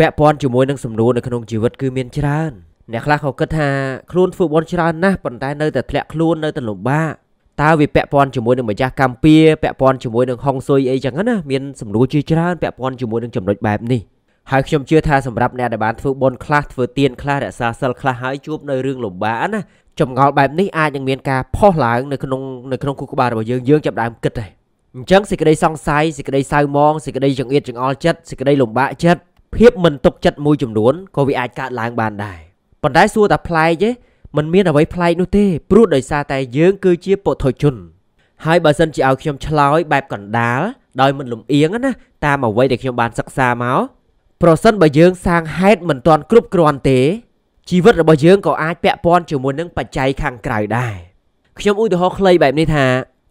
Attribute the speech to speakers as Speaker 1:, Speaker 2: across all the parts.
Speaker 1: ពាក់ព័ន្ធជាមួយនឹងសំណួរនៅក្នុងជីវិតគឺមានច្រើនអ្នកខ្លះក៏គិតថាខ្លួនធ្វើបន់ច្រើនណាស់ប៉ុន្តែ នៅតែធ្លាក់ខ្លួននៅតែលំបាកតើវាពាក់ព័ន្ធជាមួយនឹងម្ចាស់កម្ពីពាក់ព័ន្ធជាមួយនឹងហុងស៊ុយអីចឹងណាមានសំណួរជាច្រើនពាក់ព័ន្ធជាមួយនឹងចំណុចបែបនេះហើយខ្ញុំជឿថាសម្រាប់អ្នកដែលបានធ្វើបន់ខ្លះធ្វើទៀនខ្លះរក្សាសិលខ្លះហើយជួបនៅរឿងលំបាកណាចម្ងល់បែបនេះអាចនឹងមានការផុសឡើងនៅក្នុងនៅក្នុងគូក្បាលរបស់យើងយើងចាប់ដើមគិតដែរអញ្ចឹងសេចក្តីសង្ស័យសេចក្តីសៅមងសេចក្តីចង្អៀតចង្អល់ចិត្តសេចក្តីលំបាកចិត្តភាពមិនទុកចិត្តមួយចំនួនក៏វាអាចកើតឡើងបានដែរប៉ុន្តែសួរតែប្លែកទេมันមានអ្វីប្លែកនោះទេព្រោះដោយសារតែយើងគឺជាពុទ្ធជន ហើយបើសិនជាឲ្យខ្ញុំឆ្លើយបែបកណ្ដាលដោយមិនលំអៀងណាតាមអ្វីដែលខ្ញុំបានសិក្សាមកប្រសិនបើយើង សាងហេតុមិនទាន់គ្រប់គ្រាន់ទេជីវិតរបស់យើងក៏អាចពាក់ព័ន្ធជាមួយនឹងបច្ច័យខាងក្រៅដែរខ្ញុំឧទាហរណ៍ខ្លីបែបនេះថា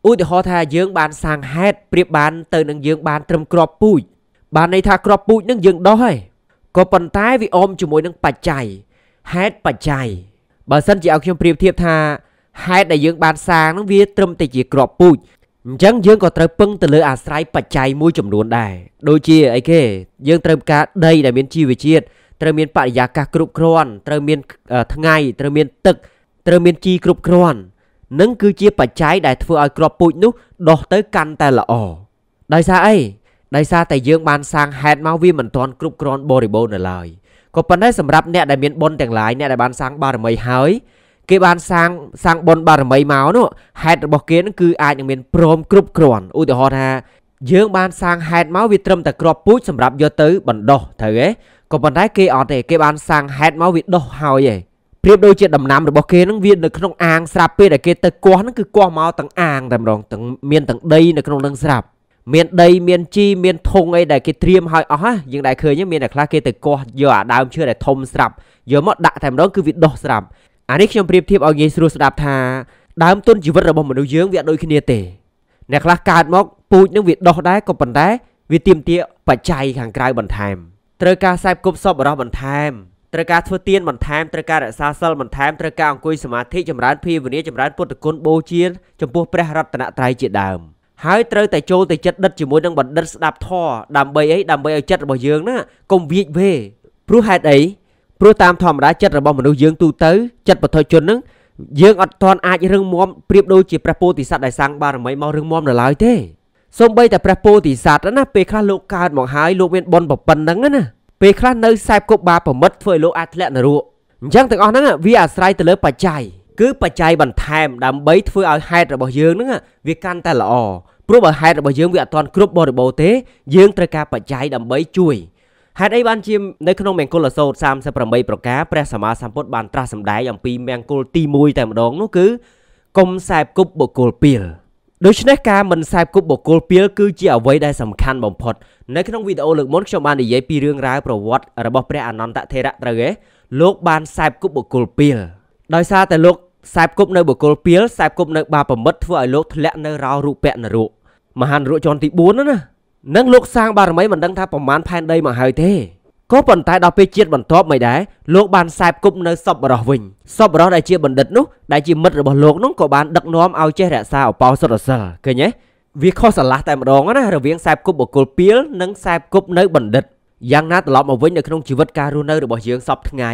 Speaker 1: ឧទាហរណ៍ថាយើង បានសាងហេតុប្រៀបបានទៅនឹងយើង បានត្រឹមគ្រាប់ពូជបានន័យថាក្របពូជនឹងយើងដោះហើយក៏ប៉ុន្តែវាអមជាមួយនឹងបច្ច័យហេតុបច្ច័យបើសិនជាឲ្យខ្ញុំប្រៀបធៀបថាហេតុដែលយើងបាន សាងនឹងវាត្រឹមតែជាក្របពូជអញ្ចឹងយើងក៏ត្រូវពឹងទៅលើអាស្រ័យបច្ច័យមួយចំនួនដែរដូចជាអីគេយើងត្រូវការដីដែលមានជីវជាតិត្រូវមានបរិយាកាសគ្រប់គ្រាន់ត្រូវមានថ្ងៃត្រូវមាន ទឹកត្រូវមានជីគ្រប់គ្រាន់នឹងគឺជាបច្ច័យដែលធ្វើឲ្យក្របពូជនោះដោះទៅកាន់តែល្អដោយសារអីដោយសារតែយើងបានសាងហេតុមកវាមិនទាន់គ្រប់គ្រាន់បរិបូរណ៍នៅឡើយក៏ប៉ុន្តែសម្រាប់អ្នកដែលមានបុណ្យទាំងឡាយអ្នកដែលបានសាងបារមីហើយគេបានសាងសាងបុណ្យបារមីមកនោះហេតុរបស់គេនឹងគឺអាចនឹងមានព្រមគ្រប់គ្រាន់ឧទាហរណ៍ថាយើងបានសាងហេតុមកវាត្រឹមតែក្របពូជសម្រាប់យកទៅបណ្ដោះត្រូវទេក៏ប៉ុន្តែគេអត់ទេគេបានសាងហេតុមកវាដោះហើយឯងប្រៀបដូចជាដំណាំរបស់គេនឹងវានៅក្នុងអាងស្រាប់ពេលដែលគេទៅគាស់នឹងគឺគាស់មកទាំងអាងតែម្ដងទាំងមានទាំងដីនៅក្នុងនឹងស្រាប់មានដីមានជីមានធុងអីដែលគេត្រៀមឲ្យអស់ណាយើងដែលឃើញមានតែខ្លះគេទៅគាស់យកអាដើមឈើដែលធំស្រាប់យកមកដាក់តែម្ដងគឺវាដោះស្រាប់អានេះខ្ញុំប្រៀបធៀបឲ្យងាយ ស្រួលស្ដាប់ថា ដើមទុនជីវិតរបស់មនុស្សយើងវាដូចគ្នាទេអ្នកខ្លះកើតមកពូជនឹងវាដោះដែរក៏ប៉ុន្តែវាទៀមទាបច្ច័យខាងក្រៅបន្ថែមត្រូវការខ្សែគប់សពបរោះបន្ថែមត្រូវការធ្វើទានបន្ថែមត្រូវការរក្សាសិលបន្ថែមត្រូវការអង្គុយសមាធិចម្រើនភាវនាចម្រើនពុទ្ធគុណបូជាចំពោះព្រះរតនត្រ័យជាដើម។ហើយត្រូវតែចូលទៅ ចិត្តដិតជាមួយនឹងបណ្ឌិតស្ដាប់ធម៌ដើម្បីអីដើម្បីឲ្យចិត្តរបស់យើងណាកុំវាយវេព្រោះហេតុអីព្រោះតាមធម្មតាចិត្តរបស់មនុស្សយើងទូទៅចិត្តបុថុជននឹងយើងអត់ទាន់អាចរឹងមាំប្រៀបដូចជាព្រះពោធិសត្វដែលសាងបារមីមករឹងមាំនៅឡើយទេសូម្បីតែព្រះពោធិសត្វណាពេលខ្លះលោកកើតមកហើយលោកមានបុណ្យប្រពន្ធហ្នឹងណាពេលខ្លះនៅខ្សែបគប់បាប្រមិតធ្វើឲ្យលោកអាចធ្លាក់នរកអញ្ចឹងទាំងអស់ហ្នឹងវាអាស្រ័យទៅលើបច្ច័យគឺបច្ច័យបន្ថែមដើម្បីធ្វើឲ្យហេតុរបស់យើងហ្នឹងវាកាន់តែល្អព្រោះបើហេតុរបស់យើងវាអត់ទាន់គ្រប់បរិបូរទេយើងត្រូវការបច្ច័យដើម្បីជួយហេតុអីបានជានៅក្នុងមង្គលសោត38ប្រការព្រះសម្មាសម្ពុទ្ធបានត្រាស់សម្ដែងអំពីមង្គលទី1តែម្ដងនោះគឺកុំសែបគប់បុគ្គលពីលដូច្នេះការមិនសែបគប់បុគ្គលពីលគឺជាអ្វីដែលសំខាន់បំផុតនៅក្នុងវីដេអូលើកមុនខ្ញុំបាននិយាយពីរឿងរ៉ាវប្រវត្តិរបស់ព្រះអនន្តធេរៈត្រូវទេលោកបានសែបគប់បុគ្គលពីលដោយសារតែលោកខ្សែគប់នៅបុគ្គលពីលខ្សែគប់នៅបាប្រមិតធ្វើឲ្យលោកធ្លាក់នៅរោរូបៈនរោមហានរោជាន់ទី4ណានឹងលោកសាងបារមីមិនដឹងថាប្រមាណផែនដីមកហើយទេក៏ប៉ុន្តែដល់ពេលជាតិបន្ទាប់មិនដែរលោកបានខ្សែគប់នៅសពរោះវិញសពរោះដែលជាបណ្ឌិតនោះដែលជាមិត្តរបស់លោកនោះក៏បានដឹកនាំឲ្យចេះរក្សាអបោសុទ្ធអសិលឃើញទេវាខុសឆ្លាស់តែម្ដងណារវាងខ្សែគប់បុគ្គលពីលនិងខ្សែគប់នៅបណ្ឌិតយ៉ាងណាត្រឡប់មកវិញនៅក្នុងជីវិតការរស់នៅរបស់យើងសពថ្ងៃ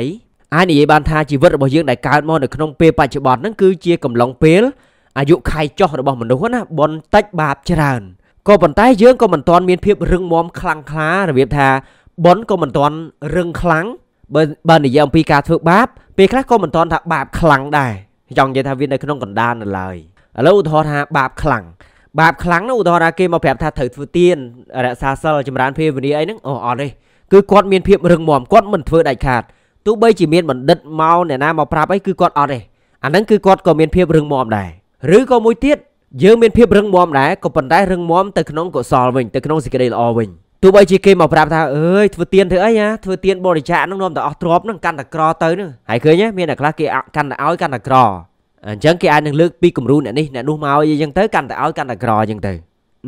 Speaker 1: អាចនិយាយបានថាជីវិតរបស់យើងដែលកើតមកនៅក្នុងពេលបច្ចុប្បន្នហ្នឹងគឺជាកំឡុងពេលអាយុខៃចុះរបស់មនុស្សណាបនតិចបាបច្រើនក៏ប៉ុន្តែយើងក៏មិនទាន់មានភាពរឹងមាំខ្លាំងក្លារបៀបថាបនក៏មិនទាន់រឹងខ្លាំងបើបើនិយាយអំពីការធ្វើបាប ពេលខ្លះក៏មិនទាន់ថាបាបខ្លាំងដែរចង់និយាយថាវានៅក្នុងកណ្ដាលនៅឡើយឥឡូវឧទាហរណ៍ថាបាបខ្លាំងបាបខ្លាំងនោះឧទាហរណ៍ថាគេមកប្រាប់ថាត្រូវធ្វើទៀនរក្សាសិលចម្រើនភាវនាអីហ្នឹងអូអត់ទេគឺគាត់មានភាពរឹងមាំគាត់មិនធ្វើដាច់ខាតទោះបីជាមានបណ្ឌិតមកអ្នកណាមកប្រាប់អីគឺគាត់អត់ទេអាហ្នឹងគឺគាត់ក៏មានភាពរឹងមាំដែរឬក៏មួយទៀតយើងមានភាពរឹងមាំដែរក៏ប៉ុន្តែរឹងមាំទៅក្នុងកុសលវិញទៅក្នុងសេចក្តីល្អវិញទោះបីជាគេមកប្រាប់ថាអើយធ្វើទៀនធ្វើអីហ៎ធ្វើទៀនបរិច្ចាគនឹងនាំតែអស់ទ្រព្យនឹងកាន់តែក្រទៅនឹងហើយឃើញមានអ្នកខ្លះគេកាន់តែឲ្យកាន់តែក្រអញ្ចឹងគេអាចនឹងលើកពីគំរូអ្នកនេះអ្នកនោះមកអីចឹងទៅកាន់តែឲ្យកាន់តែក្រអញ្ចឹងទៅ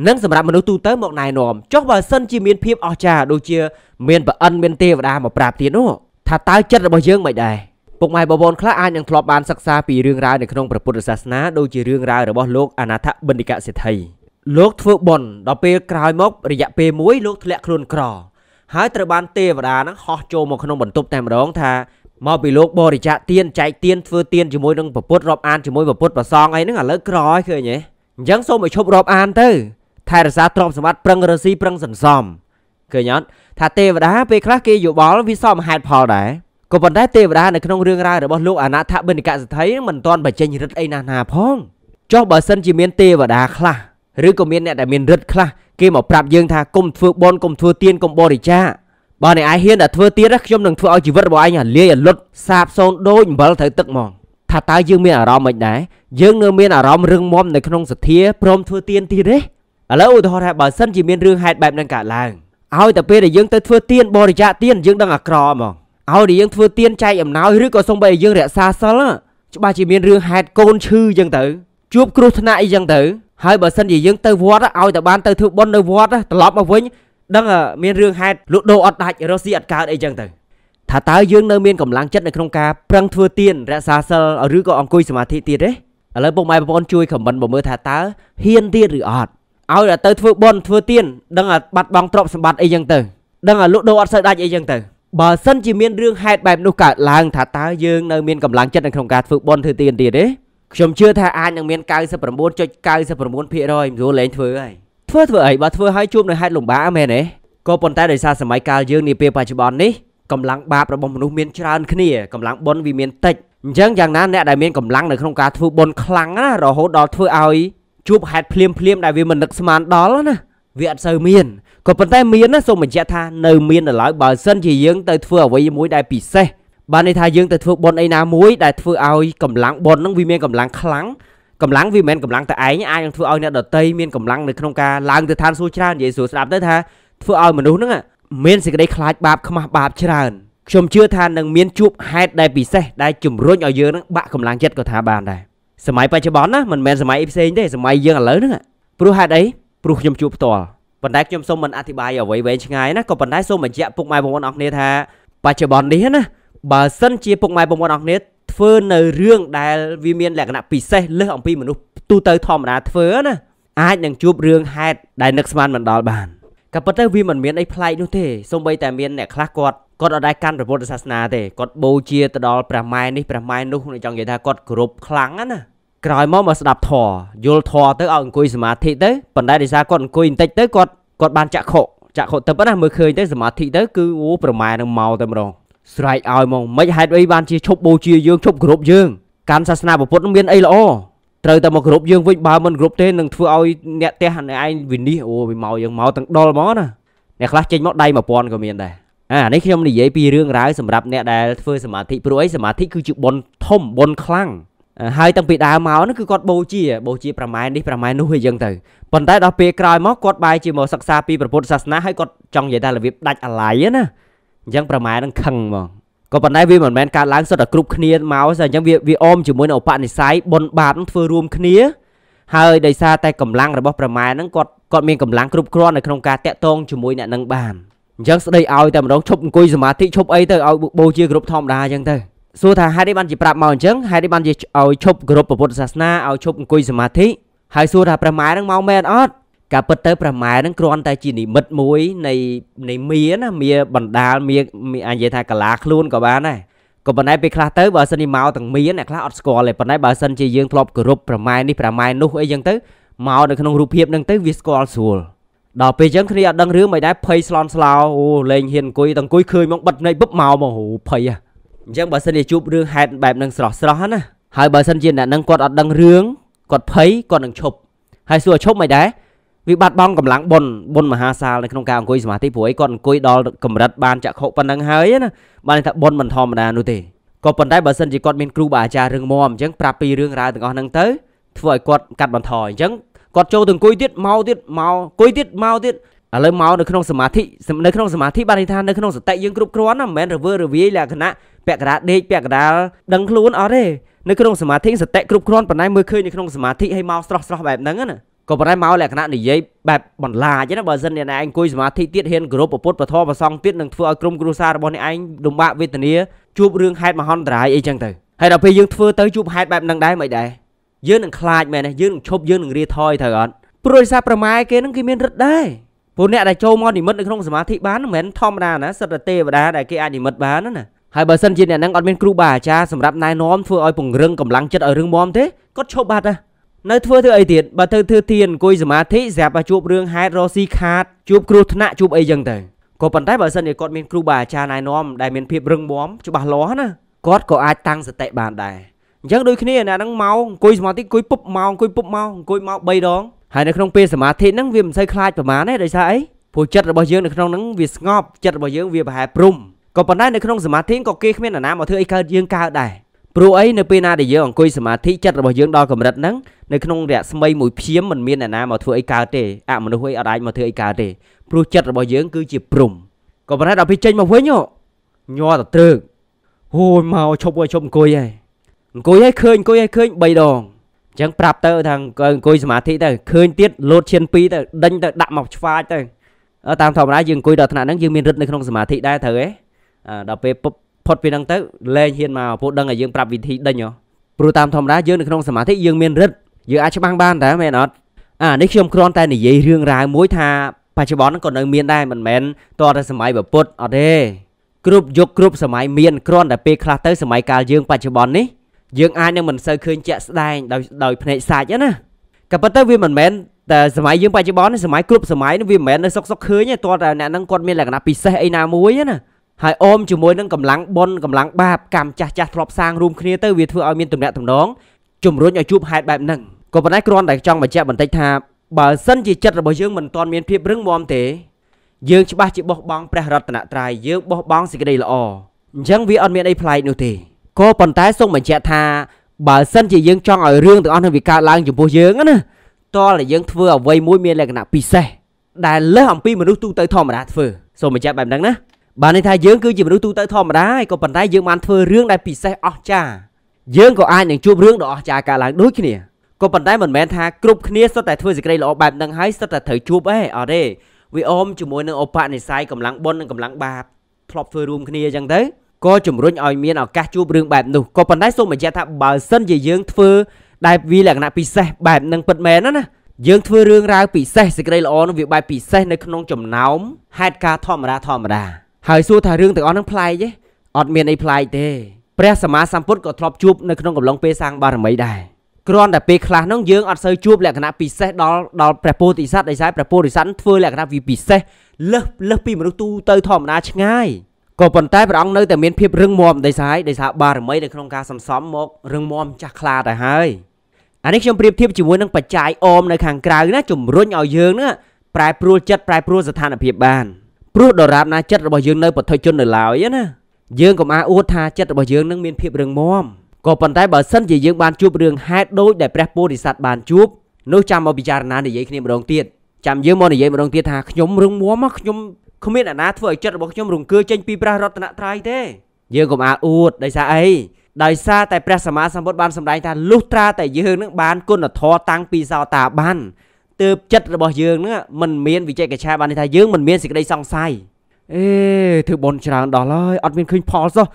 Speaker 1: នឹងសម្រាប់មនុស្សទូទៅមកណែនាំចុះបើសិនជាមានភាពអស្ចារ្យដូចជាមានប្រអិនមានទេវតាមកប្រាប់ទៀតនោះថាតើចិត្តរបស់យើងមិនដែរពុកម៉ែបងប្អូនខ្លះអាចនឹងធ្លាប់បានសិក្សាពីរឿងរ៉ាវនៅក្នុងព្រះពុទ្ធសាសនាដូចជារឿងរ៉ាវរបស់លោកអនាថបណ្ឌិកសេដ្ឋីលោកធ្វើបុណ្យដល់ពេលក្រោយមក រយៈពេលមួយលោកធ្លាក់ខ្លួនក្រហើយត្រូវបានទេវតានឹងហោះចូលមកក្នុងបន្ទប់តែម្ដងថាមកពីលោកបរិច្ចាគទានចែកទានធ្វើទានជាមួយនឹងពពុទ្ធរាប់អានជាមួយពពុទ្ធប្រសងអីហ្នឹងឥឡូវក្រហើយឃើញទេអញ្ចឹងសូមឲ្យឈប់រាប់អានទៅថែរក្សាទ្រព្យសម្បត្តិប្រឹងរស៊ីប្រឹងសន្សំឃើញអត់ថាទេវតាពេលខ្លះគេយោបល់វាសមហេតុផលដែរក៏ប៉ុន្តែទេវតានៅក្នុងរឿងរ៉ាវរបស់លោកអាណាថាបិណ្ឌកសដ្ឋីមិនទាន់បញ្ចេញរិទ្ធអីណាស់ណាផងចុះបើសិនជាមានទេវតាខ្លះឬក៏មានអ្នកដែលមានរិទ្ធខ្លះគេមកប្រាប់យើងថាកុំធ្វើបន់កុំធ្វើទៀនកុំបរិច្ចាគបើអ្នកឯងហ៊ានតែធ្វើទៀតខ្ញុំនឹងធ្វើឲ្យជីវិតរបស់ឯងលាយឲ្យលុតសាបសូន្យដូចអំបិលត្រូវទឹកមកថាតើយើងមានអារម្មណ៍មិនដែរយើងនៅមានអារម្មណ៍រឹងមាំនៅក្នុងសទ្ធាព្រមធ្វើទៀនទៀតទេឥឡូវឧទាហរណ៍ថាបើសិនជាមានរឿងហេតុបែបហ្នឹងកើតឡើងឲ្យតែពេលដែលយើងទៅធ្វើទៀនបរិយាទៀនយើងដឹងអាក្រហ្មងឲ្យតែយើងធ្វើទៀនចែកអំណោយឬក៏សូម្បីតែយើងរក្សាសិលច្បាស់ជាមានរឿងហេតុកូនឈឺអញ្ចឹងទៅជួបគ្រោះថ្នាក់អីចឹងទៅហើយបើសិនជាយើងទៅវត្តឲ្យតែបានទៅធ្វើបុណ្យនៅវត្តត្រឡប់មកវិញដឹងមានរឿងហេតុលក់ដូរអត់ដាច់រស់ស៊ីអត់កើតអីចឹងទៅថាតើយើងនៅមានកម្លាំងចិត្តនៅក្នុងការប្រឹងធ្វើទៀនរក្សាសិលឬក៏អង្គុយសមាធិទៀតទេឥឡូវពុកម៉ែបងប្អូនជួយខមមិនមកមើលថាតើហ៊ានទៀតឬអត់ឲ្យតែទៅធ្វើបុណ្យធ្វើទានដឹងតែបាត់បង់ទ្រព្យសម្បត្តិអីចឹងទៅដឹងតែលក់ដូរអត់សូវដាច់អីចឹងទៅបើសិនជាមានរឿងហេតុបែបនោះកើតឡើងថាតើយើងនៅមានកម្លាំងចិត្តនៅក្នុងការធ្វើបុណ្យធ្វើទានទៀតទេខ្ញុំជឿថាអាចនឹងមាន99.99%ស្រួលលែងធ្វើហើយធ្វើធ្វើអីបើធ្វើឲ្យជួបនៅហេតុលំបាកមែនទេក៏ប៉ុន្តែដោយសារសម័យកាលយើងនាពេលបច្ចុប្បន្ននេះកម្លាំងបាបរបស់មនុស្សមានច្រើនគ្នាកម្លាំងបុណ្យវាមានតិចអញ្ចឹងយ៉ាងណាអ្នកដែលមានកម្លាំងនៅក្នុងការធ្វើបុណ្យខ្លាំងណារហូតដល់ធ្វើឲ្យជួបហេតុភ្លាមភ្លាមដែលវាមិននឹកស្មានដល់ណាវាអត់សូវមានក៏ប៉ុន្តែមានណាសូមបញ្ជាក់ថានៅមានដល់ឡើយបើសិនជាយើងទៅធ្វើអ្វីមួយដែលពិសេសបានន័យថាយើងទៅធ្វើបុណ្យអីណាមួយដែលធ្វើឲ្យកម្លាំងបុណ្យហ្នឹងវាមានកម្លាំងខ្លាំងកម្លាំងវាមិនមែនកម្លាំងតែឯងអាចនឹងធ្វើឲ្យអ្នកដតីមានកម្លាំងនៅក្នុងការឡើងទៅឋានសួគ៌ច្រើននិយាយស្រួលស្ដាប់ទៅថាធ្វើឲ្យមនុស្សហ្នឹងមានសេចក្តីខ្លាចបាបខ្មាស់បាបច្រើនខ្ញុំជឿថានឹងមានជួបហេតុដែលពិសេសដែលជំរុញឲ្យយើងនឹងបាក់កម្លាំងចិត្តក៏ថាបានដែរសម័យបច្ចុប្បន្នណាមិនមែនសម័យផ្សេងទេសម័យយើងឥឡូវហ្នឹងព្រោះហេតុអីព្រោះខ្ញុំជួបផ្ទាល់ប៉ុន្តែខ្ញុំសូមមិនអធិប្បាយអ្វីវែងឆ្ងាយណាក៏ប៉ុន្តែសូមបញ្ជាក់ពុកម៉ែបងប្អូនអរគ្នាថាបច្ចុប្បន្ននេះណាបើសិនជាពុកម៉ែបងប្អូនអរគ្នាធ្វើនៅរឿងដែលវាមានលក្ខណៈពិសេសលើសអំពីមនុស្សទូទៅធម្មតាធ្វើណាអាចនឹងជួបរឿងហេតុដែលនឹកស្មានមិនដល់បានក៏ប៉ុន្តែវាមិនមានអីប្លែកនោះទេសូម្បីតែមានអ្នកខ្លះគាត់គាត់អត់ដែរកាន់ព្រះពុទ្ធសាសនាទេគាត់បូជាទៅដល់ព្រះម៉ែនេះព្រះម៉ែនោះចង់និយាយថាគាត់គោរពខ្លាំងណាក្រោយមកមកស្ដាប់ធម៌យល់ធម៌ទៅឲ្យអង្គុយសមាធិទៅប៉ុន្តែដោយសារគាត់អង្គុយបន្តិចទៅគាត់គាត់បានចាក់ខុចាក់ខុទឹកណាមើលឃើញទៅសមាធិទៅគឺអូប្រម៉ែនឹងមកតែម្ដងស្រែកឲ្យមកមិនហេតុអីបានជាឈប់បូជាយើងឈប់គ្រប់យើងកម្មសាសនាពុទ្ធមានអីល្អត្រូវតែមកគ្រប់យើងវិញបើមិនគ្រប់ទេនឹងធ្វើឲ្យអ្នកផ្ទះអ្នកឯងវិនិច្ឆ័យអូវាមកយើងមកទាំងដុលហ្មងណាអ្នកខ្លះចេញមកដៃ1000ក៏មានដែរអានេះខ្ញុំនិយាយពីរឿងរ៉ាវសម្រាប់អ្នកដែលធ្វើសមាធិព្រោះអីសមាធិគឺជាបុណ្យធំបុណ្យខ្លាំងហើយតាំងពីដើមមកនោះគឺគាត់បូជាបូជាប្រម៉ែនេះប្រម៉ែនោះអីចឹងទៅប៉ុន្តែដល់ពេលក្រោយមកគាត់បែរជាមកសិក្សាពីព្រះពុទ្ធសាសនាហើយគាត់ចង់និយាយតែរបៀបដាច់អាល័យណាអញ្ចឹងប្រម៉ែនឹងខឹងហ្មងក៏ប៉ុន្តែវាមិនមែនកើតឡើងសុទ្ធតែគ្រប់គ្នាមកតែអញ្ចឹងវាវាអមជាមួយនឹងឧបនិស្ស័យបុណ្យបាបនឹងធ្វើរួមគ្នាហើយដោយសារតែកម្លាំងរបស់ប្រម៉ែនឹងគាត់គាត់មានកម្លាំងគ្រប់គ្រាន់នៅក្នុងការតាក់ទងជាមួយអ្នកនឹងបានអញ្ចឹងស្ដីឲ្យតែម្ដងឈប់អង្គុយសមាធិឈប់អីទៅឲ្យបូជាគ្រប់ធម្មតាអញ្ចឹងទៅសួរថាហេតុអីបានជាប្រាប់មកអញ្ចឹងហេតុអីបានជាឲ្យឈប់គ្រប់ពុទ្ធសាសនាឲ្យឈប់អង្គុយសមាធិហើយសួរថាព្រះម៉ែនឹងមកមែនអត់ការពិតទៅព្រះម៉ែនឹងគ្រាន់តែជានិមិត្តមួយនៃនៃមៀណាមៀបណ្ដាលមៀអាចនិយាយថាកលាខ្លួនក៏បានដែរក៏ប៉ុន្តែពេលខ្លះទៅបើសិនជាមកទាំងមៀអ្នកខ្លះអត់ស្គាល់ទេប៉ុន្តែបើសិនជាយើងធ្លាប់គោរពព្រះម៉ែនេះព្រះម៉ែនោះអីចឹងទៅមកនៅក្នុងរូបភាពនឹងទៅវាស្គាល់ស្រួលដល់ពេលអញ្ចឹងគ្នាអត់ដឹងរឿងមិនដែរភ័យស្លន់ស្លោអូលេងហ៊ានអង្គុយតអង្គុយឃើញមកបិទភ្នែកបឹបមកមកអូភ័យហ៎អញ្ចឹងបើសិនជាជួបរឿងហេតុបែបនឹងស្រស់ស្រស់ណាហើយបើសិនជាអ្នកនឹងគាត់អត់ដឹងរឿងគាត់ភ័យគាត់នឹងឈប់ហើយសួរឈប់មិនដែរវាបាត់បង់កម្លាំងបុណ្យបុណ្យមហាសាលនៅក្នុងការអង្គុយសមាធិព្រោះអីគាត់អង្គុយដល់កម្រិតបានចក្ខុប៉ុណ្ណឹងហើយណាបានថាបុណ្យមិនធម្មតានោះទេក៏ប៉ុន្តែបើសិនជាគាត់មានគ្រូបាអាចារ្យរឿងមមអញ្ចឹងប្រាប់ពីរឿងរ៉ាវទាំងអស់ហ្នឹងទៅធ្វើឲ្យគាត់កាត់បន្ថយអញ្ចឹងគាត់ចូលទៅអង្គុយទៀតមកទៀតមកអង្គុយទៀតមកទៀតឥឡូវមកនៅក្នុងសមាធិនៅក្នុងសមាធិបានន័យថានៅក្នុងសតិយើងគ្រប់គ្រាន់ណាមិនមែនរវើរវាយលក្ខណៈពាក់កណ្ដាលដេកពាក់កណ្ដាលដឹងខ្លួនអត់ទេនៅក្នុងសមាធិសតិគ្រប់គ្រាន់ប៉ុន្តែមើលឃើញនៅក្នុងសមាធិឲ្យមកស្រស់ស្រស់បែបហ្នឹងណាក៏ប៉ុន្តែមកលក្ខណៈនិយាយបែបបន្លាចណាបើសិនអ្នកឯងអង្គុយសមាធិទៀតហ៊ានគោរពពុទ្ធពធប្រសងទៀតនឹងធ្វើឲ្យក្រុមគ្រួសាររបស់អ្នកឯងលំបាកវេទនាជួបរឿងហេតុមហន្តរាយអីចឹងទៅហើយដល់ពេលយើងធ្វើទៅជួបហេតុបែបហ្នឹងដែរមិនដែរយើងនឹងខ្លាចមែនទេយើងនឹងឈប់យើងនឹងរាថយត្រូវអត់ព្រោះដោយសារប្រម៉ែគេនឹងគេមានរិទ្ធដែរពួកអ្នកដែលចូលមកនិមិត្តនៅក្នុងសមាធិបានមិនមែនធម្មតាណាសិតតែទេវតាដែលគេអាចនិមិត្តបានណាហើយបើសិនជាអ្នកហ្នឹងអត់មានគ្រូបាអាចារ្យសម្រាប់ណែនាំធ្វើឲ្យពង្រឹងកម្លាំងចិត្តឲ្យរឹងមាំទេគាត់ឈប់បាត់ណានៅធ្វើធ្វើអីទៀតបើទៅធ្វើទានអង្គុយសមាធិស្រាប់តែជួបរឿងហេតុរស់ស៊ីខាតជួបគ្រោះថ្នាក់ជួបអីចឹងទៅក៏ប៉ុន្តែបើសិនជាគាត់មានគ្រូបាអាចារ្យណែនាំដែលមានភាពរឹងមាំច្បាស់លាស់ណាគាត់ក៏អាចតាំងសតិបានដែរអញ្ចឹងដូចគ្នាអ្នកហ្នឹងមកអង្គុយសមាធិអង្គុយពុបមកអង្គុយពុបមកអង្គុយមក3ដងហើយនៅក្នុងពេលសមាធិហ្នឹងវាមិនសូវខ្លាចប្រមាណទេដោយសារអីព្រោះចិត្តរបស់យើងនៅក្នុងហ្នឹងវាស្ងប់ចិត្តរបស់យើងវាប្រហែលព្រំក៏ប៉ុន្តែនៅក្នុងសមាធិក៏គេគ្មានអ្នកណាមកធ្វើអីកើតយើងកើតដែរព្រោះអីនៅពេលណាដែលយើងអង្គុយសមាធិចិត្តរបស់យើងដល់កម្រិតហ្នឹងនៅក្នុងរយៈស្មីមួយព្យាមមិនមានអ្នកណាមកធ្វើអីកើតទេអមនុស្សអីអត់អាចមកធ្វើអីកើតទេព្រោះចិត្តរបស់យើង គឺជាព្រំក៏ប៉ុន្តែដល់ពេលចេញមកវិញញ័រតែត្រឹកអូយមកឈប់អើយឈប់អង្គុយហើយអង្គុយឲ្យឃើញអង្គុយឲ្យឃើញ3ដងអញ្ចឹងប្រាប់ទៅថាអង្គុយសមាធិទៅឃើញទៀតលោតឈាន2ទៅដេញទៅដាក់មកឆ្វាចទៅតាមធម្មតាយើងអង្គុយដល់ថ្នាក់ហ្នឹងយើងមានរិទ្ធនៅក្នុងសមាធិដែរត្រូវទេដល់ពេលផុតពីហ្នឹងទៅលែងហ៊ានមកពួកដឹងឲ្យយើងប្រាប់វិធីដេញហ៎ព្រោះតាមធម្មតាយើងនៅក្នុងសមាធិយើងមានរិទ្ធយើងអាចច្បាំងបានតែមែនអត់អានេះខ្ញុំគ្រាន់តែនិយាយរឿងរ៉ាវមួយថាបច្ចុប្បន្នក៏នៅមានដែរមិនមែនតរតែសម័យពុទ្ធអត់ទេគ្រប់យុគគ្រប់សម័យមានគ្រាន់តែពេលខ្លះទៅសម័យកាលយើងបច្ចុប្បន្ននេះយើងអាចនឹងមិនសូវឃើញជាក់ស្ដែងដោយដោយភ្នែកសាច់ណាក៏ប៉ុន្តែវាមិនមែនតែសម័យយើងបច្ចុប្បន្នសម័យគ្រប់សម័យនេះវាមិនមែននៅសុកសុកឃើញទេតើតែអ្នកហ្នឹងគាត់មានលក្ខណៈពិសេសអីណាមួយណាហើយអមជាមួយនឹងកម្លាំងប៉ុនកម្លាំងបាបកម្មចាស់ចាស់ធ្លាប់សាងរួមគ្នាទៅវាធ្វើឲ្យមានទំនាក់ទំនងជំរុញឲ្យជួបហេតុបែបហ្នឹងក៏ប៉ុន្តែគ្រាន់តែចង់បញ្ជាក់បន្តិចថាបើសិនជាចិត្តរបស់យើងមិនទាន់មានភាពរឹងមាំទេយើងច្បាស់ជាបោះបង់ព្រះរតនត្រ័យយើងបោះបង់សេចក្តីល្អអញ្ចឹងវាអត់មានអីប្លែកនោះទេក៏ប៉ុន្តែសូមបញ្ជាក់ថាបើសិនជាយើងចង់ឲ្យរឿងទាំងអស់នឹងវាកើតឡើងចំពោះយើងណាតលតែយើងធ្វើអ្វីមួយមានលក្ខណៈពិសេសដែលលើសអំពីមនុស្សទូទៅធម្មតាធ្វើសូមបញ្ជាក់បែបហ្នឹងណាបានន័យថាយើងគឺជាមនុស្សទូទៅធម្មតាហើយក៏ប៉ុន្តែយើងបានធ្វើរឿងដែលពិសេសអស្ចារ្យយើងក៏អាចនឹងជួបរឿងដ៏អស្ចារ្យកើតឡើងដូចគ្នាក៏ប៉ុន្តែមិនមែនថាគ្រប់គ្នាសុទ្ធតែធ្វើសេចក្តីល្អបែបហ្នឹងហើយសុទ្ធតែត្រូវជួបឯងអត់ទេវាអមជាមួយនឹងឧបនិស្ស័យកម្លាំងបុណ្យនិងកម្លាំងបាបធ្លាប់ធ្វើរួមគ្នាអញ្ចឹងទៅក៏ជំរុញឲ្យមានឱកាសជួបរឿងបែបនោះក៏ប៉ុន្តែសូមបញ្ជាក់ថាបើសិនជាយើង ធ្វើដែលវាលក្ខណៈពិសេសបែបនឹងពិតមែនណាយើងធ្វើរឿងរ៉ាវពិសេសសេចក្តីល្អនោះវាបែបពិសេសនៅក្នុងចំណោមហេតុការធម្មតាធម្មតាហើយសួរថារឿងទាំងអស់ហ្នឹងប្លែកទេអត់មានអីប្លែកទេព្រះសម្មាសម្ពុទ្ធក៏ធ្លាប់ជួបនៅក្នុងកំឡុងពេលសាងបារមីដែរគ្រាន់តែពេលខ្លះហ្នឹងយើងអត់សូវជួបលក្ខណៈពិសេសដល់ដល់ព្រះពោធិសត្វដោយសារព្រះពោធិសត្វធ្វើលក្ខណៈវាពិសេសលើសលើសពីមនុស្សទូទៅធម្មតាឆ្ងាយក៏ប៉ុន្តែព្រះអង្គនៅតែមានភាពរឹងមាំដោយសារដោយសារបារមីនៅក្នុងការសន្សំមករឹងមាំចាស់ខ្លាទៅហើយអានេះខ្ញុំប្រៀបធៀបជាមួយនឹងបច្ច័យអមនៅខាងក្រៅណាជំរុញឲ្យយើងណាប្រែប្រួលចិត្តប្រែប្រួលស្ថានភាព បានព្រោះដរាបណាចិត្តរបស់យើងនៅប្រតិជននៅឡើយណាយើងកុំអាអួតថាចិត្តរបស់យើងនឹងមានភាពរឹងមាំក៏ប៉ុន្តែបើសិនជាយើងបានជួបរឿងហេតុដូចដែលព្រះពោធិសត្វបានជួបនោះចាំមកពិចារណានិយាយគ្នាម្ដងទៀតចាំយើងមកនិយាយម្ដងទៀតថាខ្ញុំរឹងមាំខ្ញុំគ្មានអាណាធ្វើឲ្យចិត្តរបស់ខ្ញុំរង្គើចេញពីព្រះរតនត្រ័យទេយើងកុំអាអួតដោយសារអីដោយសារតែព្រះសម្មាសម្ពុទ្ធបានសម្ដែងថាលុះត្រាតែយើងនឹងបានគុណធម៌តាំងពីសោតាបានទើបចិត្តរបស់យើងនឹងមិនមានវិជ័យកឆាបានន័យថាយើងមិនមានសេចក្តីសង្ស័យអេធ្វើបនច្រើនដល់ហើយអត់មានឃើញផលសោះ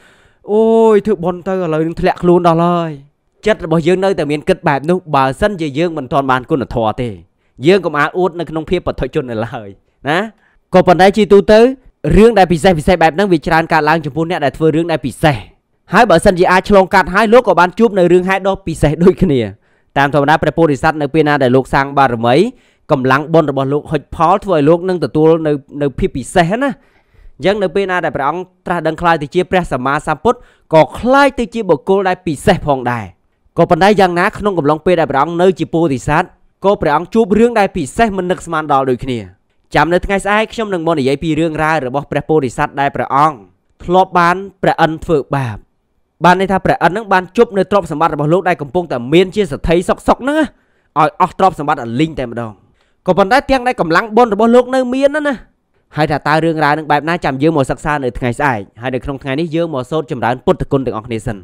Speaker 1: អូយធ្វើបនទៅឥឡូវនឹងធ្លាក់ខ្លួនដល់ហើយចិត្តរបស់យើងនៅតែមានគិតបែបនោះបើសិនជាយើងមិនទាន់បានគុណធម៌ទេយើងកុំអាអួតនៅក្នុងភាពបទជននៅឡើយណាក៏ប៉ុន្តែជាទូទៅរឿងដែលពិសេសពិសេសបែបហ្នឹងវាច្រើនកើតឡើងចំពោះអ្នកដែលធ្វើរឿងដែលពិសេសហើយបើសិនជាអាចឆ្លងកាត់ហើយលោកក៏បានជួបនៅរឿងហេតុដ៏ពិសេសដូចគ្នាតាមធម្មតាព្រះពោធិសត្វនៅពេលណាដែលលោកសាងបារមីកម្លាំងបុណ្យរបស់លោកហុចផលធ្វើឲ្យលោកនឹងទទួលនៅនៅភាពពិសេសណាអញ្ចឹងនៅពេលណាដែលព្រះអង្គត្រាស់ដឹងខ្លាយទៅជាព្រះសម្មាសម្ពុទ្ធក៏ខ្លាយទៅជាបុគ្គលដែលពិសេសផងដែរក៏ប៉ុន្តែយ៉ាងណាក្នុងកំឡុងពេលដែលព្រះអង្គនៅជាពោធិសត្វក៏ព្រះអង្គជួបរឿងដែលពិសេសមិននឹកស្មានដល់ដូចគ្នាចាំនៅថ្ងៃស្អែកខ្ញុំនឹងមកនិយាយពីរឿងរ៉ាវរបស់ព្រះពោធិសត្វដែលព្រះអង្គធ្លាប់បានព្រះអិនធ្វើបាបបានន័យថាព្រះអិននឹងបានជប់នៅទ្រព្យសម្បត្តិរបស់លោកដែលកំពុងតែមានជាសទ្ធិសុកសុកហ្នឹងឲ្យអស់ទ្រព្យសម្បត្តិអលីងតែម្ដងក៏ប៉ុន្តែទាំងដែលកម្លាំងបុណ្យរបស់លោកនៅ មានណាណាហើយថាតើរឿងរ៉ាវនឹងបែបណាចាំយើងមកសិក្សានៅថ្ងៃស្អែកហើយនៅក្នុងថ្ងៃនេះយើងមកសូត្រចម្រើនពុទ្ធគុណទាំងអស់គ្នាសិន។